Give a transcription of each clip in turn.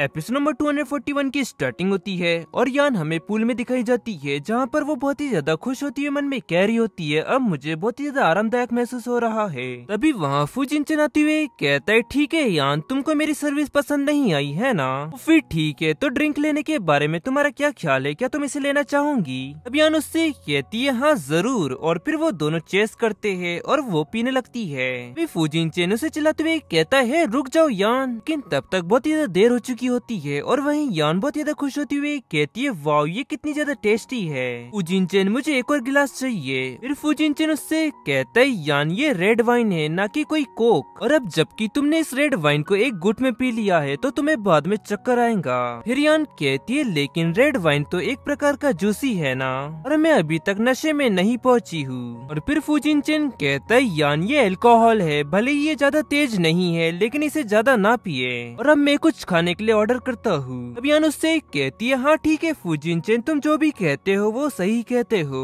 Episode number 241 की starting होती है और यान हमें पूल में दिखाई जाती है जहाँ पर वो बहुत ही ज्यादा खुश होती है मन में कह रही होती है अब मुझे बहुत ही ज्यादा आरामदायक महसूस हो रहा है तभी वहाँ फूजिन चलाते हुए कहता है ठीक है यान तुमको मेरी सर्विस पसंद नहीं आई है ना तो फिर ठीक है तो ड्रिंक लेने के बारे में तुम्हारा क्या ख्याल है क्या तुम इसे लेना चाहूंगी अब यान उससे कहती है हाँ जरूर और फिर वो दोनों चेस करते है और वो पीने लगती है फूजिन चेन उसे चलाते हुए कहता है रुक जाओ यान लेकिन तब तक बहुत ही ज्यादा देर हो चुकी की होती है और वहीं यान बहुत ज्यादा खुश होती हुई कहती है वाव ये कितनी ज्यादा टेस्टी है चैन मुझे एक और गिलास चाहिए फिर चैन उससे कहता है यान ये रेड वाइन है न की कोई कोक और अब जबकि तुमने इस रेड वाइन को एक गुट में पी लिया है तो तुम्हें बाद में चक्कर आएगा फिर यान कहती है लेकिन रेड वाइन तो एक प्रकार का जूसी है ना और मैं अभी तक नशे में नहीं पहुँची हूँ और फिर फूजिन चैन कहता है यान ये एल्कोहल है भले ये ज्यादा तेज नहीं है लेकिन इसे ज्यादा ना पिए और अब मैं कुछ खाने के लिए ऑर्डर करता हूँ अभियान उससे कहती है हाँ ठीक है फूजिन चैन तुम जो भी कहते हो वो सही कहते हो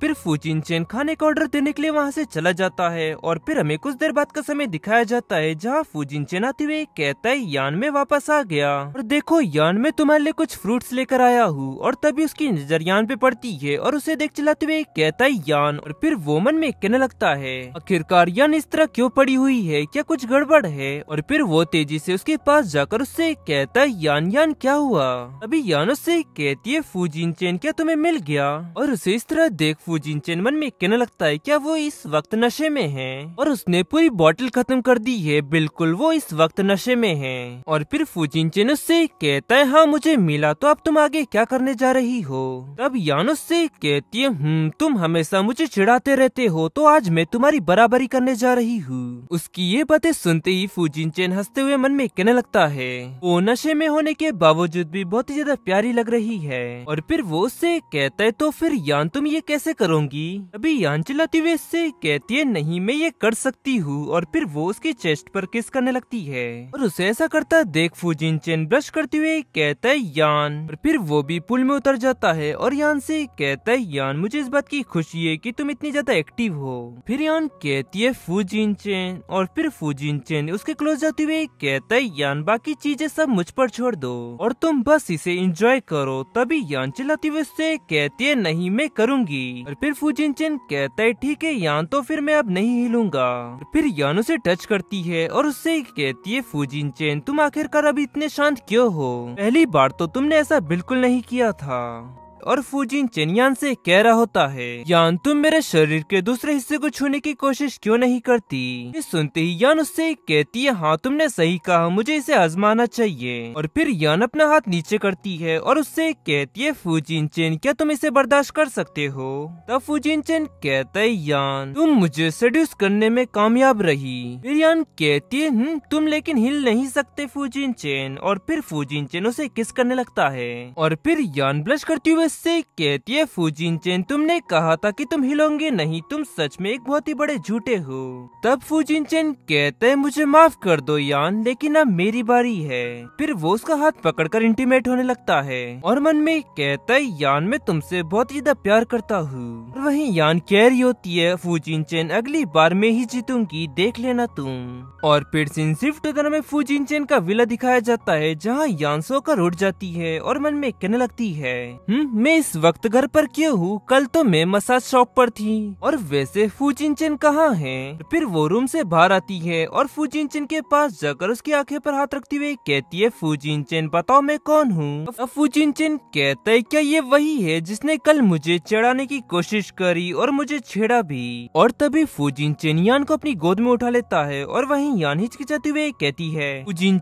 फिर फूजिन चैन खाने का ऑर्डर देने के लिए वहाँ से चला जाता है और फिर हमें कुछ देर बाद का समय दिखाया जाता है जहाँ फूजिन चैन आते हुए कहता है यान में वापस आ गया और देखो यान में तुम्हारे लिए कुछ फ्रूट लेकर आया हूँ और तभी उसकी नजर यान पे पड़ती है और उसे देख चलाते हुए कहता है यान और फिर वो मन में कहने लगता है आखिरकार यान इस तरह क्यों पड़ी हुई है क्या कुछ गड़बड़ है और फिर वो तेजी से उसके पास जाकर उससे कहता पूछता है यान यान क्या हुआ अभी यानो से कहती है फूजिन चैन क्या तुम्हें मिल गया और उसे इस तरह देख फूजिन चैन मन में कहने लगता है क्या वो इस वक्त नशे में है और उसने पूरी बॉटल खत्म कर दी है बिल्कुल वो इस वक्त नशे में है और फिर फूजिन चैन उससे कहता है हाँ मुझे मिला तो अब तुम आगे क्या करने जा रही हो तब यान उससे कहती है हम्म, तुम हमेशा मुझे चिढ़ाते रहते हो तो आज मैं तुम्हारी बराबरी करने जा रही हूँ उसकी ये बातें सुनते ही फूजिन चैन हंसते हुए मन में कहने लगता है वो नशे नशे में होने के बावजूद भी बहुत ही ज्यादा प्यारी लग रही है और फिर वो उससे कहता है तो फिर यान तुम ये कैसे करोगी अभी यान चिल्लाती हुए इससे कहती है नहीं मैं ये कर सकती हूँ और फिर वो उसके चेस्ट पर किस करने लगती है और उसे ऐसा करता देख फूजिन चेन ब्रश करते हुए कहता है यान और फिर वो भी पुल में उतर जाता है और यान से कहता है यान मुझे इस बात की खुशी है कि तुम इतनी ज्यादा एक्टिव हो फिर यान कहती है फूजिन चेन और फिर फूजिन चेन उसके क्लोज जाते हुए कहता है यान बाकी चीजें सब मुझ पर छोड़ दो और तुम बस इसे एंजॉय करो तभी यान चिल्लाती हुए उससे कहती है नहीं मैं करूंगी और फिर चिन कहता है ठीक है यान तो फिर मैं अब नहीं हिलूंगा फिर यान उसे टच करती है और उससे कहती है फूजिन फूजिनचेन तुम आखिरकार अभी इतने शांत क्यों हो पहली बार तो तुमने ऐसा बिल्कुल नहीं किया था और फूजिन चेनियान से कह रहा होता है यान तुम मेरे शरीर के दूसरे हिस्से को छूने की कोशिश क्यों नहीं करती ये सुनते ही यान उससे कहती है हाँ तुमने सही कहा मुझे इसे आजमाना चाहिए और फिर यान अपना हाथ नीचे करती है और उससे कहती है फूजिन चेन क्या तुम इसे बर्दाश्त कर सकते हो तब फूजिन चेन कहते है यान तुम मुझे सेड्यूस करने में कामयाब रही फिर यान कहती है हम्म, तुम लेकिन हिल नहीं सकते फूजिन चेन और फिर फूजिन चेन उसे किस करने लगता है और फिर यान ब्लश करती हुए इससे कहती है चैन तुमने कहा था कि तुम हिलोगे नहीं तुम सच में एक बहुत ही बड़े झूठे हो तब चैन कहते हैं मुझे माफ कर दो यान लेकिन अब मेरी बारी है फिर वो उसका हाथ पकड़कर इंटीमेट होने लगता है और मन में कहता है यान मैं तुमसे बहुत ज्यादा प्यार करता हूँ वही यान कह रही होती है चैन अगली बार में ही जीतूंगी देख लेना तुम और फिर सीन शिफ्ट होता में का विला दिखाया जाता है जहाँ यान सोकर उठ जाती है और मन में कहने लगती है हम्म, मैं इस वक्त घर पर क्यों हूँ कल तो मैं मसाज शॉप पर थी और वैसे चिन कहाँ है फिर वो रूम से बाहर आती है और चिन के पास जाकर उसकी आंखें पर हाथ रखती हुई कहती है चिन बताओ मैं कौन हूँ चिन कहते है क्या ये वही है जिसने कल मुझे चढ़ाने की कोशिश करी और मुझे छेड़ा भी और तभी चिन यान को अपनी गोद में उठा लेता है और वही यान हिचकिचाती हुए कहती है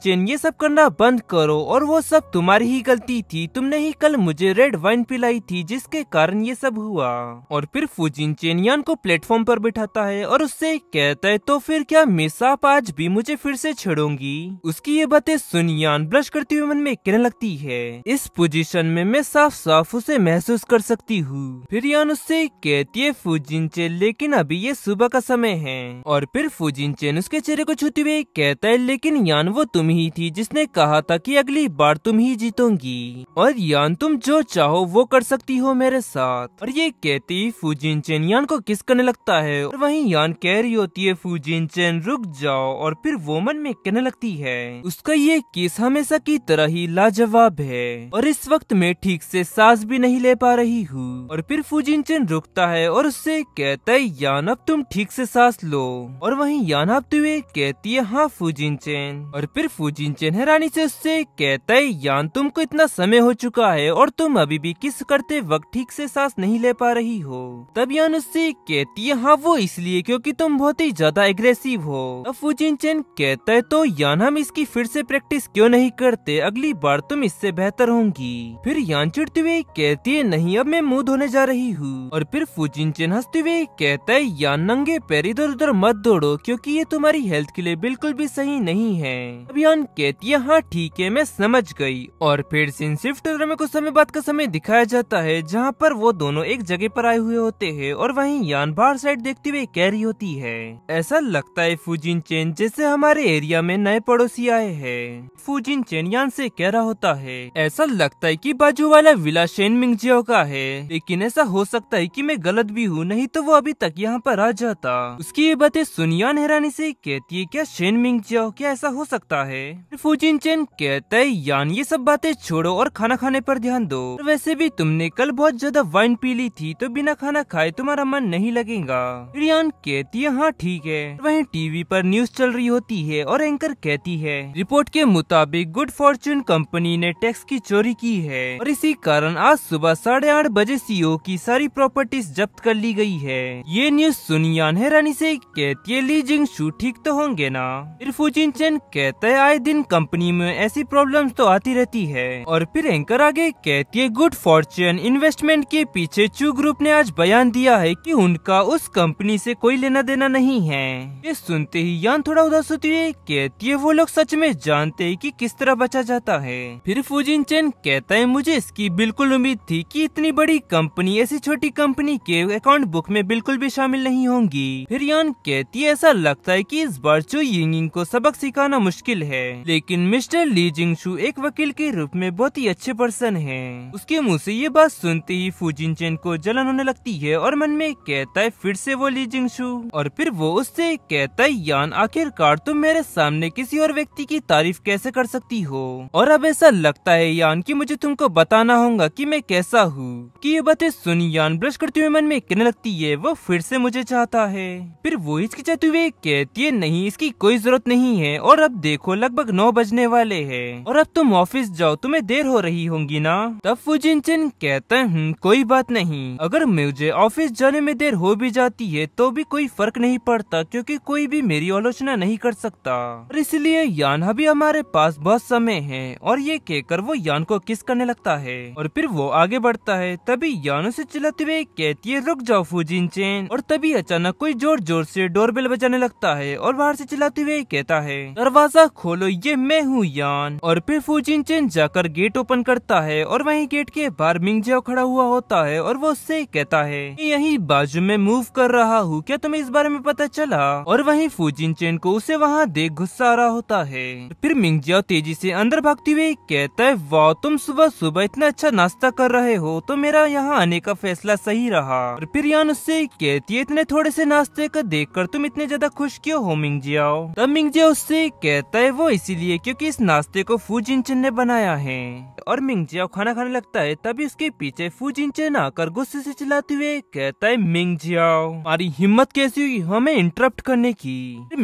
चिन ये सब करना बंद करो और वो सब तुम्हारी ही गलती थी तुमने ही कल मुझे रेड वाइन पिलाई थी जिसके कारण ये सब हुआ और फिर फुजिन चेनियान को प्लेटफॉर्म पर बिठाता है और उससे कहता है तो फिर क्या मिसाप आज भी मुझे फिर से छेड़ूंगी उसकी ये बातें सुनियान ब्लश करते हुए मन में कहने लगती है इस पोजीशन में मैं साफ साफ उसे महसूस कर सकती हूँ फिर यान उससे कहती है फुजिन चेन लेकिन अभी ये सुबह का समय है और फिर फुजिन चेन उसके चेहरे को छूते हुए कहता है लेकिन यान वो तुम ही थी जिसने कहा था कि अगली बार तुम ही जीतोगी और यान तुम जो चाहो वो कर सकती हो मेरे साथ और ये कहती फूजिन चेन यान को किस करने लगता है और वहीं यान कह रही होती है फूजिन चेन रुक जाओ और फिर वो मन में कहने लगती है उसका ये किस हमेशा की तरह ही लाजवाब है और इस वक्त मैं ठीक से सांस भी नहीं ले पा रही हूँ और फिर फूजिन चेन रुकता है और उससे कहता है यान अब तुम ठीक से सांस लो और वही यान अब तुम कहती है हाँ फूजिन चेन और फिर फूजिन चेन हैरानी से उससे कहता है यान तुमको इतना समय हो चुका है और तुम अभी भी किस करते वक्त ठीक से सांस नहीं ले पा रही हो तब यान उससे कहती है हाँ वो इसलिए क्योंकि तुम बहुत ही ज्यादा एग्रेसिव हो अब फुजिन चैन कहता है तो यान हम इसकी फिर से प्रैक्टिस क्यों नहीं करते अगली बार तुम इससे बेहतर होंगी फिर यान चिड़ते हुए कहती है नहीं अब मैं मुँह धोने जा रही हूँ और फिर फुजिन चैन हंसते हुए कहता है यान नंगे पैर इधर उधर मत दौड़ो क्योंकि ये तुम्हारी हेल्थ के लिए बिल्कुल भी सही नहीं है अब यान कहती है हाँ ठीक है मैं समझ गई और फिर सीन शिफ्ट को समय बाद का समय दिखा दिखाया जाता है जहाँ पर वो दोनों एक जगह पर आए हुए होते हैं और वहीं यान बाहर साइड देखते हुए कह रही होती है ऐसा लगता है फूजिन चेन जैसे हमारे एरिया में नए पड़ोसी आए हैं फूजिन चेन यान से कह रहा होता है ऐसा लगता है कि बाजू वाला विला शेन मिंगजियो का है लेकिन ऐसा हो सकता है की मैं गलत भी हूँ नहीं तो वो अभी तक यहाँ पर आ जाता उसकी ये बातें सुनियान हैरानी ऐसी कहती है क्या शेन मिंगजियो क्या ऐसा हो सकता है फूजिन चेन कहता है यान ये सब बातें छोड़ो और खाना खाने पर ध्यान दो वैसे भी अभी तुमने कल बहुत ज्यादा वाइन पी ली थी तो बिना खाना खाए तुम्हारा मन नहीं लगेगा रियान कहती है हाँ ठीक है वहीं टीवी पर न्यूज चल रही होती है और एंकर कहती है रिपोर्ट के मुताबिक गुड फॉर्चून कंपनी ने टैक्स की चोरी की है और इसी कारण आज सुबह साढ़े आठ बजे सीओ e की सारी प्रॉपर्टीज जब्त कर ली गई है ये न्यूज सुनियान हैरानी से कहती है लीजिंग शू ठीक तो होंगे ना इरफुजिन चैन कहते है आए दिन कंपनी में ऐसी प्रॉब्लम तो आती रहती है और फिर एंकर आगे कहती है गुड फॉर्चून फॉर्च्यून इन्वेस्टमेंट के पीछे चू ग्रुप ने आज बयान दिया है कि उनका उस कंपनी से कोई लेना देना नहीं है ये सुनते ही यान थोड़ा उदास होती है कहती है वो लोग सच में जानते हैं कि किस तरह बचा जाता है फिर फूजिन चैन कहता है मुझे इसकी बिल्कुल उम्मीद थी कि इतनी बड़ी कंपनी ऐसी छोटी कंपनी के अकाउंट बुक में बिल्कुल भी शामिल नहीं होंगी फिर यान कहती है ऐसा लगता है की इस बार चू यिंगिंग को सबक सिखाना मुश्किल है लेकिन मिस्टर ली जिंग एक वकील के रूप में बहुत ही अच्छे पर्सन है उसके मुँह से ये बात सुनते ही फूजिन चैन को जलन होने लगती है और मन में कहता है फिर से वो ली जिंगशू और फिर वो उससे कहता है यान आखिरकार तुम मेरे सामने किसी और व्यक्ति की तारीफ कैसे कर सकती हो और अब ऐसा लगता है यान कि मुझे तुमको बताना होगा कि मैं कैसा हूँ कि ये बातें सुन यान ब्रश करते हुए मन में कहने लगती है वो फिर से मुझे चाहता है फिर वो हिचकिचाते हुए कहती है नहीं इसकी कोई जरूरत नहीं है और अब देखो लगभग नौ बजने वाले है और अब तुम ऑफिस जाओ तुम्हें देर हो रही होंगी ना तब फूजिनचेन दिन कहता हूँ कोई बात नहीं अगर मुझे ऑफिस जाने में देर हो भी जाती है तो भी कोई फर्क नहीं पड़ता क्योंकि कोई भी मेरी आलोचना नहीं कर सकता और इसलिए यान अभी हमारे पास बहुत समय है और ये कहकर वो यान को किस करने लगता है और फिर वो आगे बढ़ता है तभी यान उसे चिलते हुए कहती है रुक जाओ फूजिन चैन और तभी अचानक कोई जोर जोर से बेल बजाने लगता है और बाहर से चिलते हुए कहता है दरवाजा खोलो ये मैं हूँ यान और फिर फूजिन चैन जाकर गेट ओपन करता है और वहीं गेट के बार मिंगजाओ खड़ा हुआ होता है और वो उससे कहता है यही बाजू में मूव कर रहा हूँ क्या तुम्हें इस बारे में पता चला और वहीं फूजिन चेन को उसे वहाँ देख गुस्सा आ रहा होता है फिर मिंगजाओ तेजी से अंदर भागती हुई कहता है वाह तुम सुबह सुबह इतना अच्छा नाश्ता कर रहे हो तो मेरा यहाँ आने का फैसला सही रहा और फिर यान उससे कहती है इतने थोड़े से नाश्ते का देख कर तुम इतने ज्यादा खुश क्यों हो मिंगजियाओ तब मिंगजिया उससे कहता है वो इसीलिए क्योंकि इस नाश्ते को फूजिन चेन ने बनाया है और मिंगजिया खाना खाने लगता है तभी उसके पीछे चेन आकर गुस्से से चिल्लाते हुए कहता है मिंग जियाओ हमारी हिम्मत कैसी हुई हमें इंटरप्ट करने की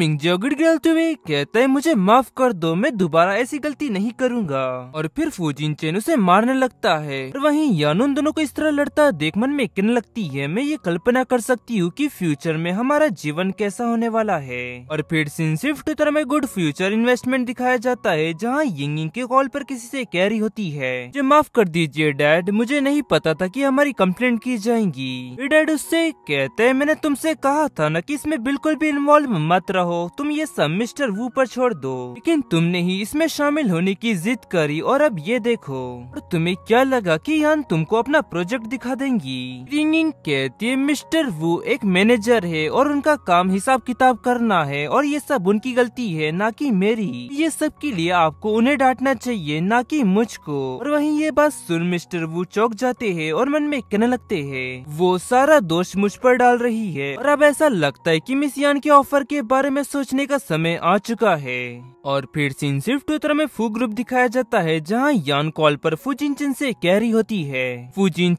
मिंग जियाओ गिड़गिड़ाते हुए कहता है मुझे माफ कर दो मैं दोबारा ऐसी गलती नहीं करूंगा और फिर चेन उसे मारने लगता है और वहीं यानुन दोनों को इस तरह लड़ता देख मन में किन लगती है मैं ये कल्पना कर सकती हूँ की फ्यूचर में हमारा जीवन कैसा होने वाला है और फिर सिंह स्विफ्ट तरह में गुड फ्यूचर इन्वेस्टमेंट दिखाया जाता है जहाँ यंग के कॉल पर किसी से कैरी होती है जो माफ कर दीजिए डैड डैड मुझे नहीं पता था कि हमारी कंप्लेंट की जाएगी फिर डैड उससे कहते हैं मैंने तुमसे कहा था ना कि इसमें बिल्कुल भी इन्वॉल्व मत रहो तुम ये सब मिस्टर वू पर छोड़ दो लेकिन तुमने ही इसमें शामिल होने की जिद करी और अब ये देखो और तुम्हें क्या लगा कि यान तुमको अपना प्रोजेक्ट दिखा देंगी रिंगिंग कहती है मिस्टर वू एक मैनेजर है और उनका काम हिसाब किताब करना है और ये सब उनकी गलती है ना कि मेरी ये सब के लिए आपको उन्हें डांटना चाहिए ना कि मुझको और वहीं ये बात सुन मिस्टर देखकर वो चौक जाते हैं और मन में कहने लगते हैं वो सारा दोष मुझ पर डाल रही है और अब ऐसा लगता है कि मिस यान के ऑफर के बारे में सोचने का समय आ चुका है और फिर सीन शिफ्ट उत्तर में फू ग्रुप दिखाया जाता है जहाँ यान कॉल पर फूजिनचेन से कह होती है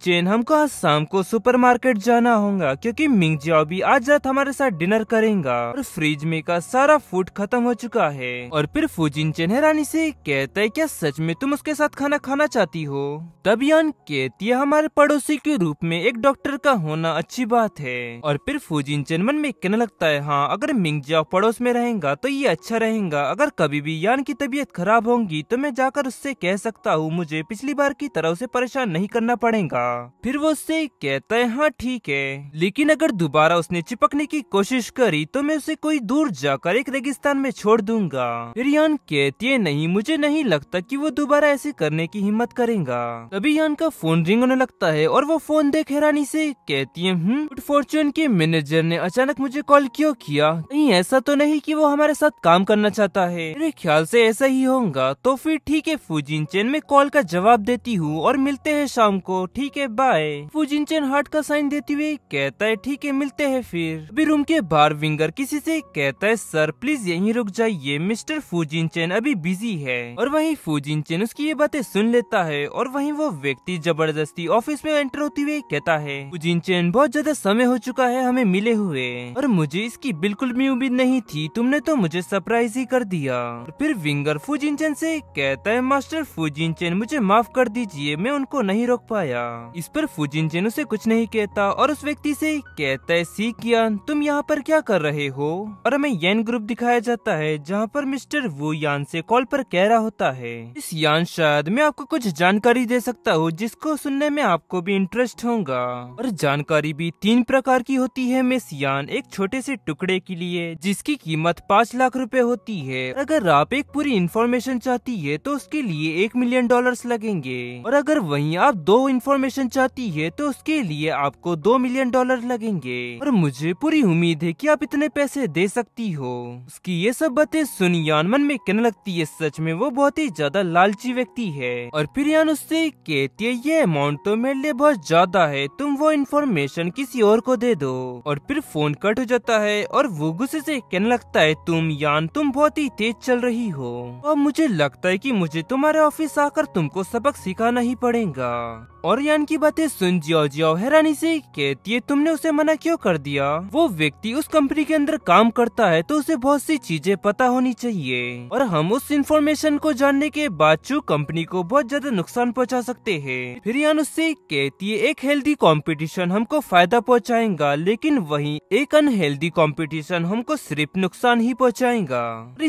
चेन हमको आज शाम को सुपरमार्केट जाना होगा क्योंकि मिंग जिया भी आज रात हमारे साथ डिनर करेगा और फ्रिज में का सारा फूड खत्म हो चुका है और फिर फूजिनचेन हैरानी से कहता है क्या सच में तुम उसके साथ खाना खाना चाहती हो तब फुजियान के यह हमारे पड़ोसी के रूप में एक डॉक्टर का होना अच्छी बात है और फिर फूजिन चनमन में कहने लगता है हाँ अगर जाओ पड़ोस में रहेगा तो ये अच्छा रहेगा अगर कभी भी यान की तबीयत खराब होगी तो मैं जाकर उससे कह सकता हूँ मुझे पिछली बार की तरह उसे परेशान नहीं करना पड़ेगा फिर वो उससे कहता है हाँ ठीक है लेकिन अगर दोबारा उसने चिपकने की कोशिश करी तो मैं उसे कोई दूर जाकर एक रेगिस्तान में छोड़ दूंगा फिर यान कहती है नहीं मुझे नहीं लगता कि वो दोबारा ऐसे करने की हिम्मत करेगा तभी कियान का फोन रिंग होने लगता है और वो फोन देख हैरानी से कहती है गुड हम्म, फॉर्चून के मैनेजर ने अचानक मुझे कॉल क्यों किया कहीं ऐसा तो नहीं कि वो हमारे साथ काम करना चाहता है मेरे ख्याल से ऐसा ही होगा तो फिर ठीक है फूजिन चैन में कॉल का जवाब देती हूँ और मिलते है शाम को ठीक है बाय फूजिन चैन हार्ट का साइन देती हुई कहता है ठीक है मिलते है फिर अभी रूम के बाहर विंगर किसी से कहता है सर प्लीज यही रुक जाइए मिस्टर फूजिन चैन अभी बिजी है और वही फूजिन चैन उसकी ये बातें सुन लेता है और वहीं वो वे व्यक्ति जबरदस्ती ऑफिस में एंटर होती हुए कहता है चैन बहुत ज्यादा समय हो चुका है हमें मिले हुए और मुझे इसकी बिल्कुल भी उम्मीद नहीं थी तुमने तो मुझे सरप्राइज ही कर दिया फिर विंगर चैन से कहता है मास्टर चैन मुझे माफ कर दीजिए मैं उनको नहीं रोक पाया इस पर चैन उसे कुछ नहीं कहता और उस व्यक्ति से कहता है सी कियान तुम यहाँ पर क्या कर रहे हो और हमें यन ग्रुप दिखाया जाता है जहाँ पर मिस्टर वो यान से कॉल पर कह रहा होता है इस यान शायद मैं आपको कुछ जानकारी दे सकता हूँ हो जिसको सुनने में आपको भी इंटरेस्ट होगा और जानकारी भी तीन प्रकार की होती है मेसियान एक छोटे से टुकड़े के लिए जिसकी कीमत पाँच लाख रुपए होती है अगर आप एक पूरी इन्फॉर्मेशन चाहती है तो उसके लिए एक मिलियन डॉलर्स लगेंगे और अगर वहीं आप दो इन्फॉर्मेशन चाहती है तो उसके लिए आपको दो मिलियन डॉलर लगेंगे और मुझे पूरी उम्मीद है की आप इतने पैसे दे सकती हो उसकी ये सब बातें सुन यान मन में कहने लगती है सच में वो बहुत ही ज्यादा लालची व्यक्ति है और फिर यान उससे के कहती है ये अमाउंट तो मेरे लिए बहुत ज्यादा है तुम वो इन्फॉर्मेशन किसी और को दे दो और फिर फोन कट हो जाता है और वो गुस्से से कहने लगता है तुम यान तुम बहुत ही तेज चल रही हो अब मुझे लगता है कि मुझे तुम्हारे ऑफिस आकर तुमको सबक सिखाना ही पड़ेगा और यान की बातें सुन जियो जियो हैरानी से कहती है तुमने उसे मना क्यों कर दिया वो व्यक्ति उस कंपनी के अंदर काम करता है तो उसे बहुत सी चीजें पता होनी चाहिए और हम उस इन्फॉर्मेशन को जानने के बाद चू कंपनी को बहुत ज्यादा नुकसान पहुँचा सकते करते हैं फिरियान उससे कहती है एक हेल्दी कंपटीशन हमको फायदा पहुंचाएगा लेकिन वहीं एक अनहेल्दी कंपटीशन हमको सिर्फ नुकसान ही पहुंचाएगा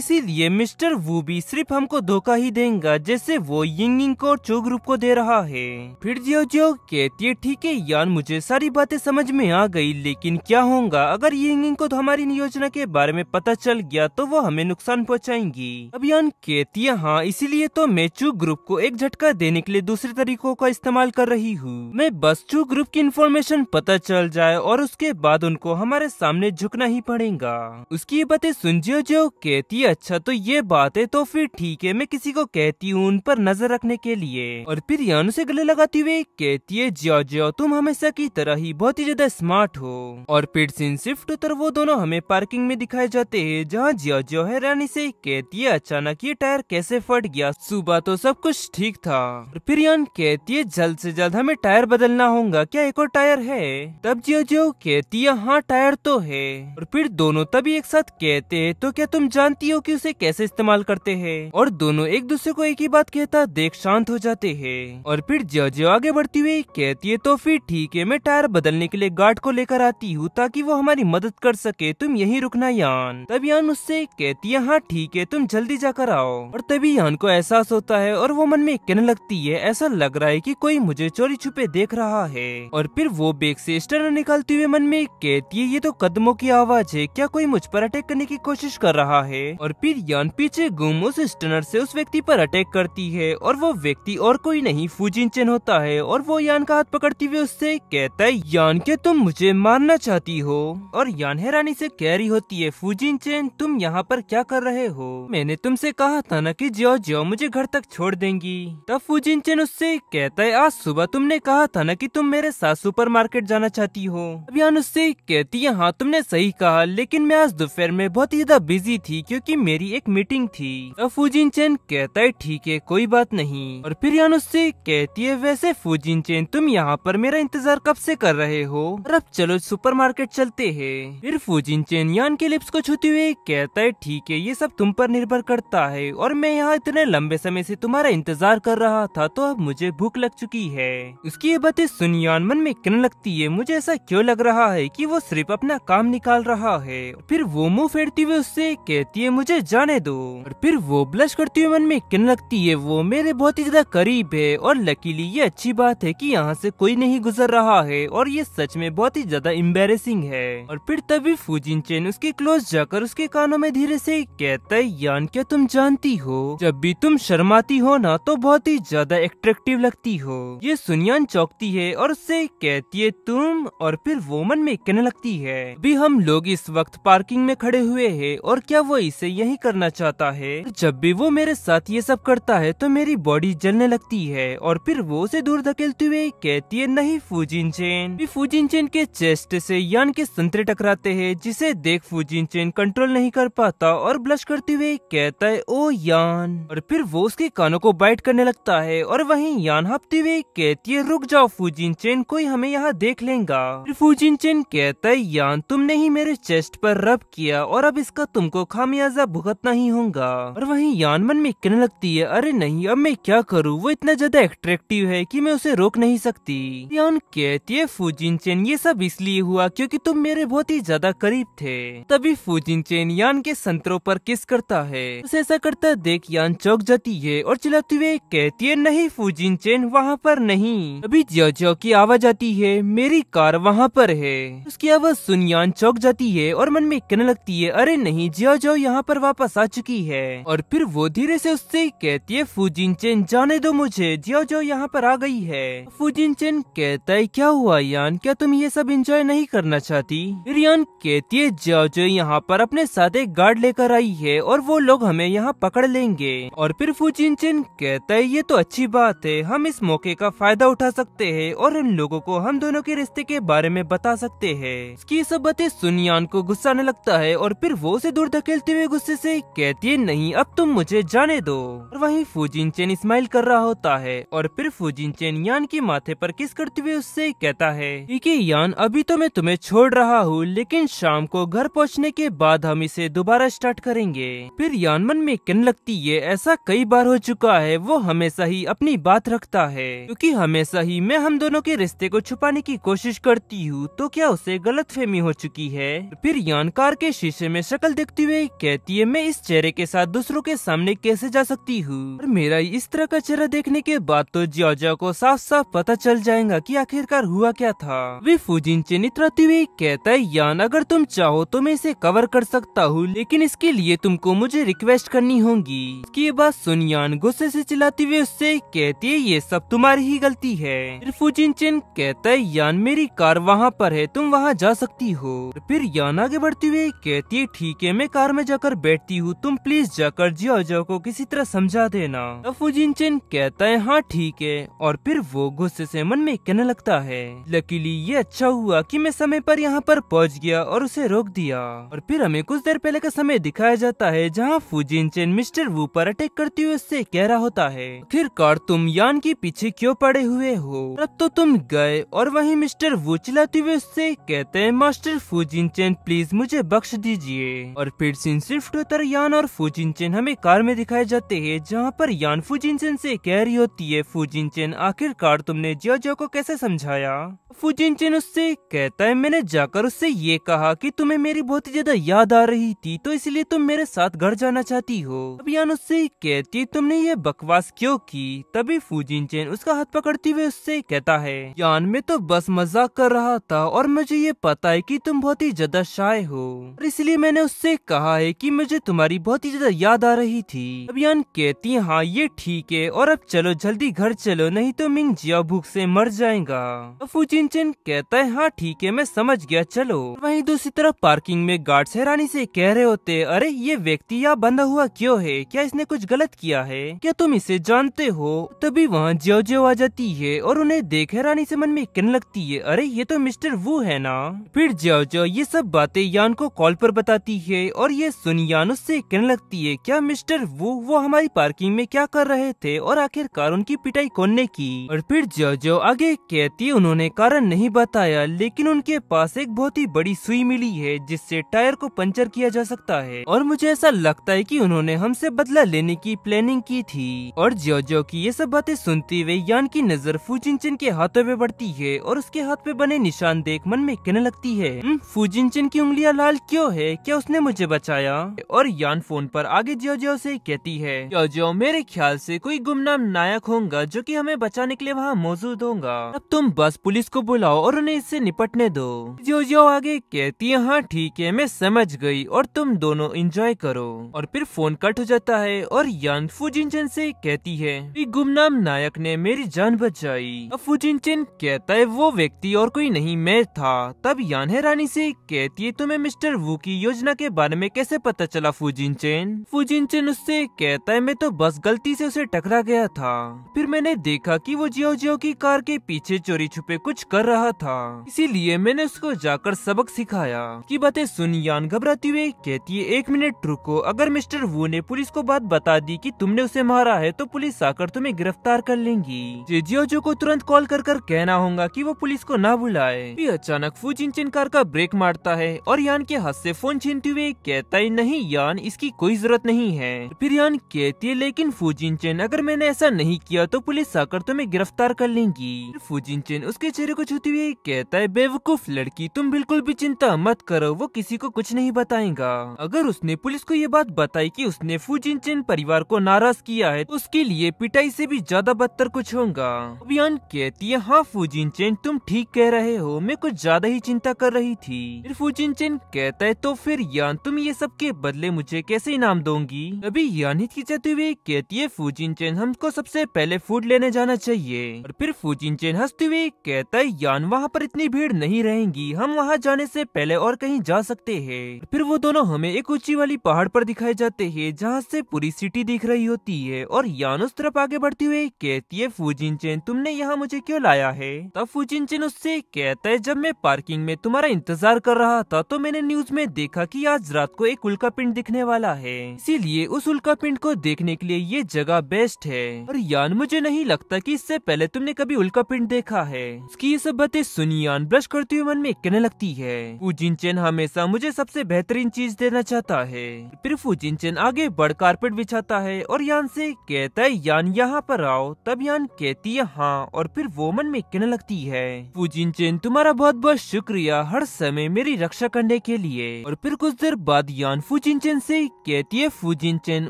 इसीलिए मिस्टर वो भी सिर्फ हमको धोखा ही देगा जैसे वो यिंग को चो ग्रुप को दे रहा है फिर जियो जियो कहती है ठीक है यार मुझे सारी बातें समझ में आ गई लेकिन क्या होगा अगर यिंग को तो हमारी योजना के बारे में पता चल गया तो वो हमें नुकसान पहुँचाएंगी अब यान कहती है हाँ इसीलिए तो मैं चू ग्रुप को एक झटका देने के लिए दूसरे तरीके तरीकों का इस्तेमाल कर रही हूँ मैं बस टू ग्रुप की इन्फॉर्मेशन पता चल जाए और उसके बाद उनको हमारे सामने झुकना ही पड़ेगा उसकी बातें सुन जियो जो कहती अच्छा तो ये बात है तो फिर ठीक है मैं किसी को कहती हूँ उन पर नजर रखने के लिए और फिर यान से गले लगाती हुए कहती है जियो जियो तुम हमेशा की तरह ही बहुत ही ज्यादा स्मार्ट हो और फिर सीन उतर वो दोनों हमें पार्किंग में दिखाए जाते हैं जहाँ जियो जियो है रानी से कहती है अचानक ये टायर कैसे फट गया सुबह तो सब कुछ ठीक था और फिर यान कहती है जल्द से जल्द हमें टायर बदलना होगा क्या एक और टायर है तब जियो जियो कहती है हाँ टायर तो है और फिर दोनों तभी एक साथ कहते हैं तो क्या तुम जानती हो कि उसे कैसे इस्तेमाल करते हैं और दोनों एक दूसरे को एक ही बात कहता देख शांत हो जाते हैं और फिर जियो जियो आगे बढ़ती हुई कहती है तो फिर ठीक है मैं टायर बदलने के लिए गार्ड को लेकर आती हूँ ताकि वो हमारी मदद कर सके तुम यही रुकना यान तब यान उससे कहती है हाँ ठीक है तुम जल्दी जाकर आओ और तभी यान को एहसास होता है और वो मन में कहने लगती है ऐसा लग लग रहा है कि कोई मुझे चोरी छुपे देख रहा है और फिर वो बेग से स्टनर निकालते हुए मन में कहती है ये तो कदमों की आवाज है क्या कोई मुझ पर अटैक करने की कोशिश कर रहा है और फिर यान पीछे गुम उस स्टनर से उस व्यक्ति पर अटैक करती है और वो व्यक्ति और कोई नहीं फूजिन चेन होता है और वो यान का हाथ पकड़ती हुए उससे कहता है यान के तुम मुझे मारना चाहती हो और यान हैरानी से कह रही होती है फूजिन चेन तुम यहाँ पर क्या कर रहे हो मैंने तुमसे कहा था ना कि जियो जियो मुझे घर तक छोड़ देंगी तब फूजिन चेन उससे कहता है आज सुबह तुमने कहा था न कि तुम मेरे साथ सुपरमार्केट जाना चाहती हो अभियान उससे कहती है हाँ तुमने सही कहा लेकिन मैं आज दोपहर में बहुत ही ज्यादा बिजी थी क्योंकि मेरी एक मीटिंग थी तो फूजिन चैन कहता है ठीक है कोई बात नहीं और फिर यान उससे कहती है वैसे फूजिन चैन तुम यहाँ पर मेरा इंतजार कब ऐसी कर रहे हो और अब चलो सुपर चलते है फिर फूजिन चैन यान के लिप्स को छूते हुए कहता है ठीक है ये सब तुम पर निर्भर करता है और मैं यहाँ इतने लंबे समय ऐसी तुम्हारा इंतजार कर रहा था तो अब मुझे भूख लग चुकी है उसकी ये बातें सुन मन में किन लगती है मुझे ऐसा क्यों लग रहा है कि वो सिर्फ अपना काम निकाल रहा है फिर वो मुंह फेरती हुई उससे कहती है मुझे जाने दो और फिर वो ब्लश करती हुई मन में किन लगती है वो मेरे बहुत ही ज्यादा करीब है और लकीली ये अच्छी बात है की यहाँ ऐसी कोई नहीं गुजर रहा है और ये सच में बहुत ही ज्यादा एम्बेसिंग है और फिर तभी फूजिन चेन उसके क्लोज जाकर उसके कानों में धीरे से कहता है यान क्या तुम जानती हो जब भी तुम शर्माती हो ना तो बहुत ही ज्यादा एट्रेक्टिव लगती हो ये सुनियान चौकती है और उससे कहती है तुम और फिर वोमन में कहने लगती है अभी हम लोग इस वक्त पार्किंग में खड़े हुए है और क्या वो इसे यही करना चाहता है जब भी वो मेरे साथ ये सब करता है तो मेरी बॉडी जलने लगती है और फिर वो उसे दूर धकेलते हुए कहती है नहीं फूजिन चेन भी फूजिन चेन के चेस्ट से यान के संतरे टकराते हैं जिसे देख फूजिन चेन कंट्रोल नहीं कर पाता और ब्लश करते हुए कहता है ओ यान और फिर वो उसके कानों को बाइट करने लगता है और वहीं यान हफ्ते हुए कहती है रुक जाओ फूजिन चेन कोई हमें यहाँ देख लेगा फूजिन चेन कहता है यान तुमने ही मेरे चेस्ट पर रब किया और अब इसका तुमको खामियाजा भुगतना ही होगा और वहीं यान मन में कहने लगती है अरे नहीं अब मैं क्या करूँ वो इतना ज्यादा एट्रेक्टिव है की मैं उसे रोक नहीं सकती यान कहती है फूजिन चेन ये सब इसलिए हुआ क्यूँकी तुम मेरे बहुत ही ज्यादा करीब थे तभी फूजिन चेन यान के संतरों पर किस करता है उसे ऐसा करता देख यान चौक जाती है और चिल्लाती हुए कहती है नहीं फूजिन चेन वहाँ पर नहीं अभी ज्यो की आवाज आती है मेरी कार वहाँ पर है उसकी आवाज सुनियान चौक जाती है और मन में कहने लगती है अरे नहीं जिया जाओ यहाँ पर वापस आ चुकी है और फिर वो धीरे से उससे कहती है फूजिन चेन जाने दो मुझे जिया जाओ यहाँ पर आ गई है फूजिन चेन कहता है क्या हुआ यान क्या तुम ये सब एंजॉय नहीं करना चाहती फिर यान कहती है जिया जो यहाँ पर अपने साथ एक गार्ड लेकर आई है और वो लोग हमें यहाँ पकड़ लेंगे और फिर फूजिन चेन कहता है ये तो अच्छी बात है हम इस मौके का फायदा उठा सकते हैं और उन लोगों को हम दोनों के रिश्ते के बारे में बता सकते हैं इसकी सब बातें सुनियान को गुस्सा आने लगता है और फिर वो उसे दूर धकेलते हुए गुस्से से कहती है नहीं अब तुम मुझे जाने दो और वही फूजिन चेन स्माइल कर रहा होता है और फिर फूजिन चेन यान के माथे आरोप किस करते हुए उससे कहता है ठीक यान अभी तो मैं तुम्हें छोड़ रहा हूँ लेकिन शाम को घर पहुँचने के बाद हम इसे दोबारा स्टार्ट करेंगे फिर यान मन में कन लगती है ऐसा कई बार हो चुका है वो हमेशा ही अपनी बात रखता है क्योंकि हमेशा ही मैं हम दोनों के रिश्ते को छुपाने की कोशिश करती हूँ तो क्या उसे गलत फहमी हो चुकी है फिर यान कार के शीशे में शक्ल देखते हुए कहती है मैं इस चेहरे के साथ दूसरों के सामने कैसे जा सकती हूँ मेरा इस तरह का चेहरा देखने के बाद तो जियाजा को साफ साफ पता चल जाएगा की आखिरकार हुआ क्या था वे फूजिन चिन्हित रहती हुई कहता है यान अगर तुम चाहो तो मैं इसे कवर कर सकता हूँ लेकिन इसके लिए तुमको मुझे रिक्वेस्ट करनी होगी इसके बाद सुनियान गुस्से से चिल्लाती हुए उससे कहती है ये सब तुम्हारी ही गलती है फिर फुजिनचेन कहता है यान मेरी कार वहाँ पर है तुम वहाँ जा सकती हो फिर यान आगे बढ़ती हुई कहती है ठीक है मैं कार में जाकर बैठती हूँ तुम प्लीज जाकर जाओ को किसी तरह समझा देना फुजिन चिन कहता है हाँ ठीक है और फिर वो गुस्से से मन में कहने लगता है लकीली ये अच्छा हुआ कि मैं समय पर यहाँ पर पहुँच गया और उसे रोक दिया और फिर हमें कुछ देर पहले का समय दिखाया जाता है जहाँ फुजिन चिन मिस्टर वो पर अटैक करते हुए उससे कह रहा होता है फिर कार तुम यान चट्टान के पीछे क्यों पड़े हुए हो तब तो तुम गए और वहीं मिस्टर वो चिल्लाते हुए उससे कहते हैं मास्टर फूजिन चैन प्लीज मुझे बख्श दीजिए और फिर सिंह शिफ्ट उतर यान और फूजिन चैन हमें कार में दिखाए जाते हैं जहाँ पर यान फूजिन चैन से कह रही होती है फूजिन चैन आखिरकार तुमने जियो जियो को कैसे समझाया फूजिन चैन उससे कहता है मैंने जाकर उससे ये कहा कि तुम्हें मेरी बहुत ही ज्यादा याद आ रही थी तो इसलिए तुम मेरे साथ घर जाना चाहती हो अब यान उससे कहती तुमने ये बकवास क्यों की तभी फूजिन वूजिन चैन उसका हाथ पकड़ती हुए उससे कहता है यान में तो बस मजाक कर रहा था और मुझे ये पता है कि तुम बहुत ही ज्यादा शाय हो इसलिए मैंने उससे कहा है कि मुझे तुम्हारी बहुत ही ज्यादा याद आ रही थी अब यान कहती हाँ ये ठीक है और अब चलो जल्दी घर चलो नहीं तो मिंग जिया भूख से मर जाएगा अफू जिन चैन कहता है हाँ ठीक है मैं समझ गया चलो वही दूसरी तरफ पार्किंग में गार्ड हैरानी से कह रहे होते अरे ये व्यक्ति यहाँ बंधा हुआ क्यों है क्या इसने कुछ गलत किया है क्या तुम इसे जानते हो तभी वहाँ जो आ जाती है और उन्हें देख रानी से मन में किन लगती है अरे ये तो मिस्टर वो है ना फिर जो ये सब बातें यान को कॉल पर बताती है और ये सुन यान उससे किन लगती है क्या मिस्टर वो वो हमारी पार्किंग में क्या कर रहे थे और आखिरकार उनकी पिटाई कौन ने की और फिर जो आगे कहती है उन्होंने कारण नहीं बताया लेकिन उनके पास एक बहुत ही बड़ी सुई मिली है जिससे टायर को पंचर किया जा सकता है और मुझे ऐसा लगता है कि उन्होंने हमसे बदला लेने की प्लानिंग की थी और जो की ये सब बातें सुनते हुए यान की नजर फूजिनचन के हाथों पे पड़ती है और उसके हाथ पे बने निशान देख मन में कहने लगती है हम्म, फूजिनचन की उंगलियां लाल क्यों है क्या उसने मुझे बचाया और यान फोन पर आगे जियो जियो से कहती है जियो जियो मेरे ख्याल से कोई गुमनाम नायक होगा जो कि हमें बचाने के लिए वहाँ मौजूद होगा अब तुम बस पुलिस को बुलाओ और उन्हें इससे निपटने दो जियो जियो आगे कहती है हाँ ठीक है मैं समझ गयी और तुम दोनों इंजॉय करो और फिर फोन कट हो जाता है और यान फूजिनचन ऐसी कहती है गुमनाम नायक ने मेरी जान बचाई अब चिन कहता है वो व्यक्ति और कोई नहीं मैं था तब यान है रानी से कहती है तुम्हें मिस्टर वू की योजना के बारे में कैसे पता चला फुजिन फुजिन फुजिनचेन उससे कहता है मैं तो बस गलती से उसे टकरा गया था फिर मैंने देखा कि वो जियो जियो की कार के पीछे चोरी छुपे कुछ कर रहा था इसीलिए मैंने उसको जाकर सबक सिखाया की बातें सुन यान घबराती हुए कहती है एक मिनट रुको अगर मिस्टर वू ने पुलिस को बात बता दी की तुमने उसे मारा है तो पुलिस आकर तुम्हें गिरफ्तार गिरफ्तार कर लेंगी जेजियोजो को तुरंत कॉल कर कर कहना होगा कि वो पुलिस को ना बुलाए फिर अचानक फूजिन चिन कार का ब्रेक मारता है और यान के हाथ से फोन छीनते हुए कहता है नहीं यान इसकी कोई जरूरत नहीं है फिर यान कहती है लेकिन फूजिन चिन अगर मैंने ऐसा नहीं किया तो पुलिस आकर तुम्हें गिरफ्तार कर लेंगी फूजिन चिन उसके चेहरे को छूते हुए कहता है बेवकूफ लड़की तुम बिल्कुल भी चिंता मत करो वो किसी को कुछ नहीं बताएगा अगर उसने पुलिस को ये बात बताई की उसने फूजिन चिन परिवार को नाराज किया है तो उसके लिए पिटाई ऐसी भी ज्यादा ज्यादा बदतर कुछ होगा अभियान कहती है हाँ फूजिन चैन तुम ठीक कह रहे हो मैं कुछ ज्यादा ही चिंता कर रही थी फिर फूजिन चैन कहता है तो फिर यान तुम ये सब के बदले मुझे कैसे इनाम दोगी अभी यान हिचकिचाते हुई कहती है फूजिन चैन हमको सबसे पहले फूड लेने जाना चाहिए और फिर फूजिन चैन हंसते हुए कहता है यान वहाँ पर इतनी भीड़ नहीं रहेंगी हम वहाँ जाने से पहले और कहीं जा सकते हैं फिर वो दोनों हमें एक ऊंची वाली पहाड़ पर दिखाए जाते हैं जहाँ से पूरी सिटी दिख रही होती है और यान उस तरफ आगे बढ़ती हुए कहती है फूजिन चैन तुमने यहाँ मुझे क्यों लाया है तब चैन उससे कहता है जब मैं पार्किंग में तुम्हारा इंतजार कर रहा था तो मैंने न्यूज में देखा कि आज रात को एक उल्का पिंड दिखने वाला है इसीलिए उस उल्का पिंड को देखने के लिए ये जगह बेस्ट है और यान मुझे नहीं लगता की इससे पहले तुमने कभी उल्का पिंड देखा है उसकी ये सब बातें सुनी यान ब्रश करते हुए मन में कहने लगती है फूजिन चैन हमेशा मुझे सबसे बेहतरीन चीज देना चाहता है फिर फूजिन चैन आगे बड़ कारपेट बिछाता है और यान से कहता है यान यहाँ पर आओ जाओ तब यान कहती है हाँ और फिर वो मन में कहने लगती है फूजिन चेन तुम्हारा बहुत बहुत शुक्रिया हर समय मेरी रक्षा करने के लिए और फिर कुछ देर बाद यान फूजिन चेन से कहती है फूजिन चेन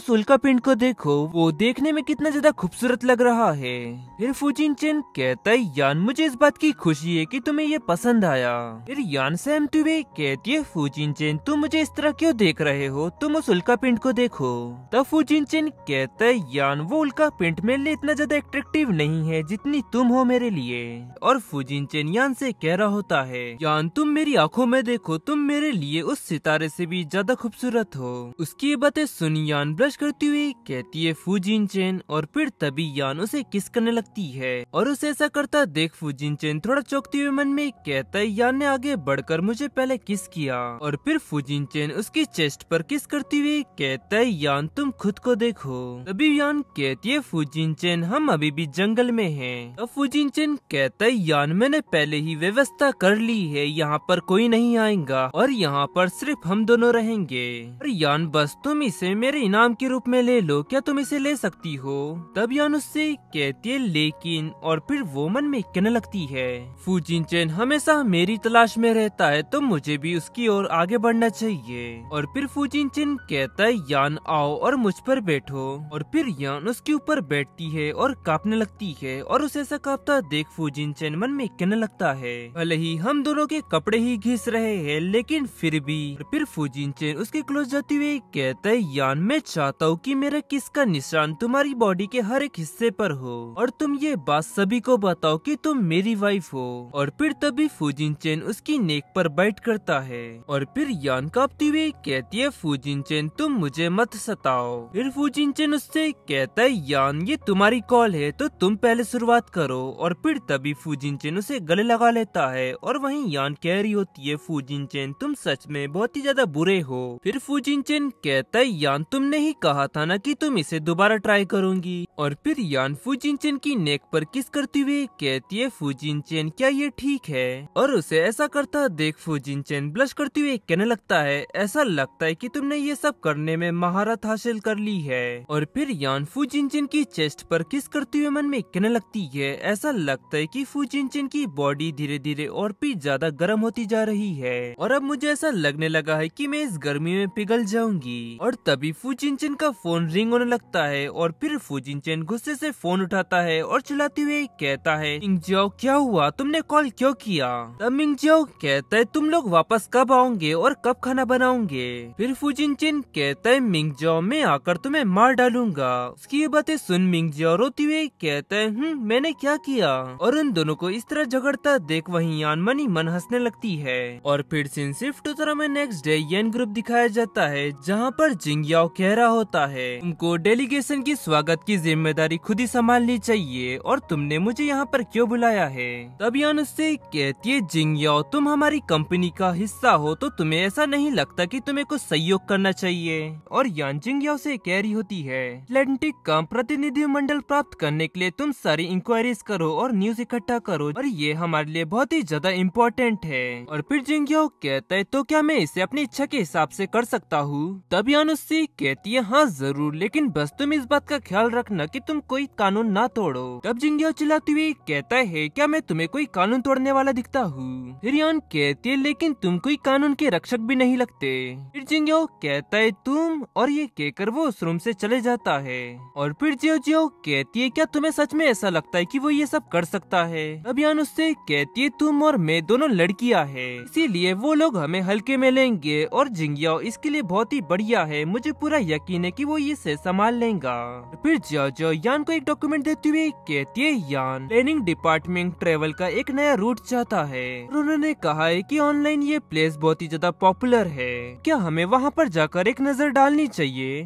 उस उल्का पिंड को देखो वो देखने में कितना ज्यादा खूबसूरत लग रहा है फिर फूजिन चेन कहता है यान मुझे इस बात की खुशी है की तुम्हे ये पसंद आया फिर यान सहमत हुए कहती है फूजिन चेन तुम मुझे इस तरह क्यों देख रहे हो तुम उस उल्का पिंड को देखो तब फूजिन चेन कहता है यान वो उल्का पिंड में ले इतना इतना ज्यादा एट्रेक्टिव नहीं है जितनी तुम हो मेरे लिए और फुजिन यान से कह रहा होता है यान तुम मेरी आंखों में देखो तुम मेरे लिए उस सितारे से भी ज्यादा खूबसूरत हो उसकी बातें सुन यान ब्रश करती हुई कहती है फूजिन चेन और फिर तभी यान उसे किस करने लगती है और उसे ऐसा करता देख फुजिन चेन थोड़ा चौकती हुए मन में कहता है यान ने आगे बढ़कर मुझे पहले किस किया और फिर फूजिन चेन उसकी चेस्ट पर किस करती हुई कहता है यान तुम खुद को देखो तभी यान कहती है फूजिन चेन लेकिन हम अभी भी जंगल में हैं। तब फुजिनचन कहता है यान मैंने पहले ही व्यवस्था कर ली है यहाँ पर कोई नहीं आएगा और यहाँ पर सिर्फ हम दोनों रहेंगे और यान बस तुम इसे मेरे इनाम के रूप में ले लो क्या तुम इसे ले सकती हो तब यान उससे कहती है लेकिन और फिर वो मन में कहने लगती है चैन हमेशा मेरी तलाश में रहता है तो मुझे भी उसकी ओर आगे बढ़ना चाहिए और फिर फुजिनचन कहता है यान आओ और मुझ पर बैठो और फिर यान उसके ऊपर बैठती है और कांपने लगती है और उसे ऐसा कांपता देख फूजिन चैन मन में कहने लगता है भले ही हम दोनों के कपड़े ही घिस रहे हैं लेकिन फिर भी फिर फूजिन चैन उसके क्लोज जाते हुए कहते यान मैं चाहता हूँ की मेरा किस का निशान तुम्हारी बॉडी के हर एक हिस्से पर हो और तुम ये बात सभी को बताओ कि तुम मेरी वाइफ हो और फिर तभी फूजिन चैन उसकी नेक पर बैठ करता है और फिर यान कांपती हुई कहती है फूजिन चैन तुम मुझे मत सताओ फिर फूजिन चैन उससे कहता है यान ये तुम्हारी तुम्हारी कॉल है तो तुम पहले शुरुआत करो और फिर तभी फूजिन चैन उसे गले लगा लेता है और वहीं यान कह रही होती है चैन तुम सच में बहुत ही ज्यादा बुरे हो फिर चैन कहता है यान तुमने ही कहा था ना कि तुम इसे दोबारा ट्राई करूंगी और फिर यान चैन की नेक पर किस करती हुए कहती है चैन क्या ये ठीक है और उसे ऐसा करता देख चैन ब्लश करते हुए कहने लगता है ऐसा लगता है की तुमने ये सब करने में महारत हासिल कर ली है और फिर यान चैन की चेस्ट पर पर किस करते हुए मन में कहने लगती है ऐसा लगता है कि चिन की बॉडी धीरे धीरे और भी ज्यादा गर्म होती जा रही है और अब मुझे ऐसा लगने लगा है कि मैं इस गर्मी में पिघल जाऊंगी और तभी चिन का फोन रिंग होने लगता है और फिर चिन गुस्से से फोन उठाता है और चलाते हुए कहता है इंगजाओ क्या हुआ तुमने कॉल क्यों किया तब इंगजाओ कहता है तुम लोग वापस कब आओगे और कब खाना बनाओगे फिर चिन कहता है मिंगजाओ मैं आकर तुम्हें मार डालूंगा उसकी बातें सुन मिंगजाओ और रोती हुए कहते हैं हम्म, मैंने क्या किया और उन दोनों को इस तरह झगड़ता देख वही यानमनी मन हंसने लगती है और फिर सीन शिफ्ट उतरा में नेक्स्ट डे यन ग्रुप दिखाया जाता है जहाँ पर जिंगयाओ कह रहा होता है तुमको डेलीगेशन की स्वागत की जिम्मेदारी खुद ही संभालनी चाहिए और तुमने मुझे यहाँ पर क्यों बुलाया है तब यान उससे कहती है जिंगयाओ तुम हमारी कंपनी का हिस्सा हो तो तुम्हे ऐसा नहीं लगता की तुम्हें कुछ सहयोग करना चाहिए और यान जिंगयाओ से कह रही होती है अटलांटिक का प्रतिनिधि मंडल रिजल्ट प्राप्त करने के लिए तुम सारी इंक्वायरीज करो और न्यूज इकट्ठा करो और ये हमारे लिए बहुत ही ज्यादा इम्पोर्टेंट है और फिर जिंगियो कहता है तो क्या मैं इसे अपनी इच्छा के हिसाब से कर सकता हूँ तभी अनुसी कहती है हाँ जरूर लेकिन बस तुम इस बात का ख्याल रखना की तुम कोई कानून ना तोड़ो तब जिंगियो चिल्लाती हुई कहता है क्या मैं तुम्हे कोई कानून तोड़ने वाला दिखता हूँ फिर यान कहती है लेकिन तुम कोई कानून के रक्षक भी नहीं लगते फिर जिंगियो कहता है तुम और ये कहकर वो उस रूम से चले जाता है और फिर जियो जियो कहती है क्या तुम्हें सच में ऐसा लगता है कि वो ये सब कर सकता है अभियान उससे कहती है तुम और मैं दोनों लड़कियां है इसीलिए वो लोग हमें हल्के में लेंगे और जिंगिया इसके लिए बहुत ही बढ़िया है मुझे पूरा यकीन है की वो इसे संभाल लेगा फिर जो यान को एक डॉक्यूमेंट देती हुई कहती है यान ट्रेनिंग डिपार्टमेंट ट्रेवल का एक नया रूट चाहता है उन्होंने कहा है की ऑनलाइन ये प्लेस बहुत ही ज्यादा पॉपुलर है क्या हमें वहाँ पर जाकर एक नजर डालनी चाहिए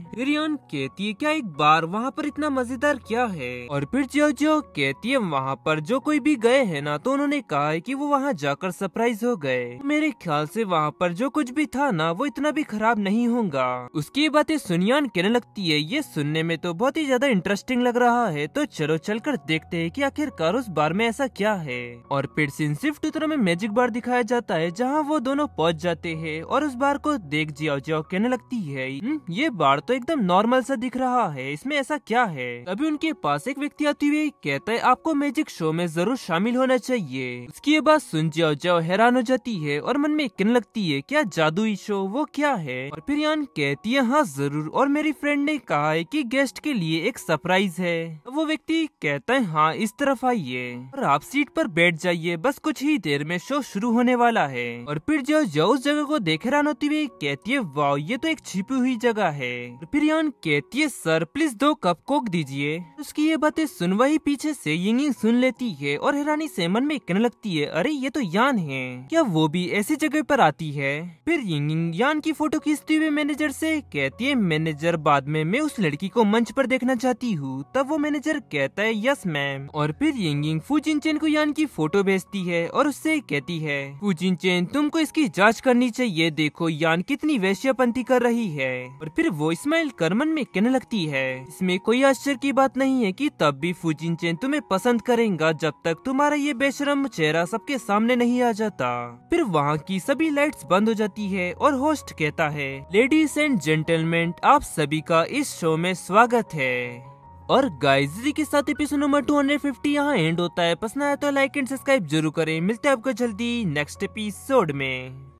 कहती है क्या एक बार वहाँ पर इतना मजेदार क्या है और फिर जो जो कहती है वहाँ पर जो कोई भी गए है ना तो उन्होंने कहा है कि वो वहाँ जाकर सरप्राइज हो गए तो मेरे ख्याल से वहाँ पर जो कुछ भी था ना वो इतना भी खराब नहीं होगा उसकी बातें सुनियान कहने लगती है ये सुनने में तो बहुत ही ज्यादा इंटरेस्टिंग लग रहा है तो चलो चल कर देखते है की आखिरकार उस बार में ऐसा क्या है और फिर सीन शिफ्ट में मैजिक बार दिखाया जाता है जहाँ वो दोनों पहुँच जाते हैं और उस बार को देख जियो जियो कहने लगती है हम्म, ये बार तो एकदम नॉर्मल सा दिख रहा है इसमें ऐसा क्या है तभी उनके के पास एक व्यक्ति आती हुई कहता है आपको मैजिक शो में जरूर शामिल होना चाहिए उसके बाद सुन जाओ जाओ हैरान हो जाती है और मन में किन लगती है क्या जादुई शो वो क्या है और फिर यान कहती है हाँ जरूर और मेरी फ्रेंड ने कहा है की गेस्ट के लिए एक सरप्राइज है वो व्यक्ति कहता है हाँ इस तरफ आइए और आप सीट पर बैठ जाइए बस कुछ ही देर में शो शुरू होने वाला है और फिर जो जो उस जगह को देख हैरान होती हुई कहती है वाओ ये तो एक छिपी हुई जगह है और फिर यान कहती है सर प्लीज दो कप कोक दीजिए उसकी ये बातें सुनवाई पीछे से यिंग सुन लेती है और हैरानी से मन में कहने लगती है अरे ये तो यान है क्या वो भी ऐसी जगह पर आती है फिर यिंग यान की फोटो खींचती हुए मैनेजर से कहती है मैनेजर बाद में मैं उस लड़की को मंच पर देखना चाहती हूँ तब वो मैनेजर कहता है यस मैम और फिर यिंगिंग फूजिन चेन को यान की फोटो भेजती है और उससे कहती है फूजिन चेन तुमको इसकी जाँच करनी चाहिए देखो यान कितनी वैश्यपंथी कर रही है और फिर वो कर करमन में कहने लगती है इसमें कोई आश्चर्य की बात नहीं है कि तब भी फूजिन चेन तुम्हें पसंद करेगा जब तक तुम्हारा ये बेशरम चेहरा सबके सामने नहीं आ जाता फिर वहाँ की सभी लाइट्स बंद हो जाती है और होस्ट कहता है लेडीज एंड जेंटलमैन आप सभी का इस शो में स्वागत है और गाइजरी के साथ एपिसोड नंबर 250 यहाँ एंड होता है पसंद आया तो लाइक एंड सब्सक्राइब जरूर करें मिलते हैं आपको जल्दी नेक्स्ट एपिसोड में